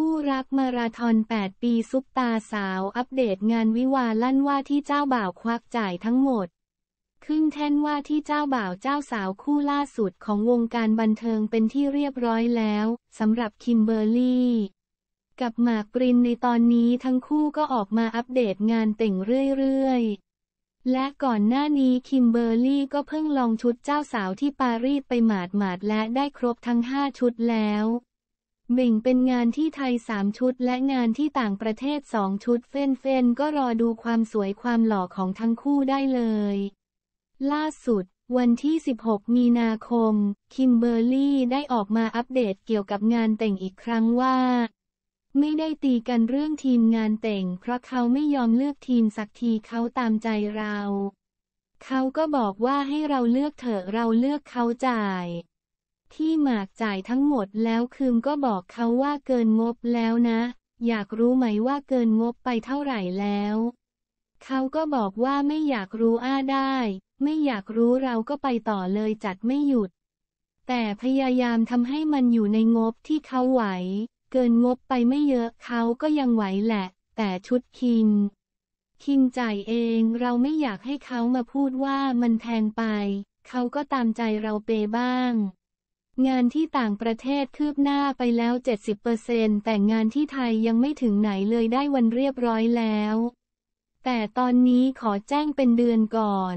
คู่รักมาราธอน 8 ปีซุปตาสาวอัปเดตงานวิวาลั่นว่าที่เจ้าบ่าวควักจ่ายทั้งหมดครึ่งแท่นว่าที่เจ้าบ่าวเจ้าสาวคู่ล่าสุดของวงการบันเทิงเป็นที่เรียบร้อยแล้วสำหรับคิมเบอร์รี่กับหมากปรินในตอนนี้ทั้งคู่ก็ออกมาอัปเดตงานแต่งเรื่อยๆและก่อนหน้านี้คิมเบอร์รี่ก็เพิ่งลองชุดเจ้าสาวที่ปารีสไปหมาดๆและได้ครบทั้ง 5 ชุดแล้วเบ่งเป็นงานที่ไทย 3 ชุดและงานที่ต่างประเทศ 2 ชุด เฟ้นเฟนก็รอดูความสวยความหล่อของทั้งคู่ได้เลย ล่าสุด วันที่ 16 มีนาคมคิมเบอร์รี่ได้ออกมาอัปเดตเกี่ยวกับงานแต่งอีกครั้งว่า ไม่ได้ตีกันเรื่องทีมงานแต่ง เพราะเขาไม่ยอมเลือกทีมสักทีเขาตามใจเรา เขาก็บอกว่าให้เราเลือกเถอะเราเลือกเขาจ่ายที่หมากจ่ายทั้งหมดแล้วคืมก็บอกเขาว่าเกินงบแล้วนะ อยากรู้ไหมว่าเกินงบไปเท่าไหร่แล้ว เขาก็บอกว่าไม่อยากรู้อ้าได้ ไม่อยากรู้เราก็ไปต่อเลยจัดไม่หยุด แต่พยายามทำให้มันอยู่ในงบที่เขาไหว เกินงบไปไม่เยอะเขาก็ยังไหวแหละ แต่ชุดคิงคิงจ่ายเองเราไม่อยากให้เขามาพูดว่ามันแพงไป เขาก็ตามใจเราเปบ้างงานที่ต่างประเทศคืบหน้าไปแล้ว 70%แต่งานที่ไทยยังไม่ถึงไหนเลยได้วันเรียบร้อยแล้ว แต่ตอนนี้ขอแจ้งเป็นเดือนก่อน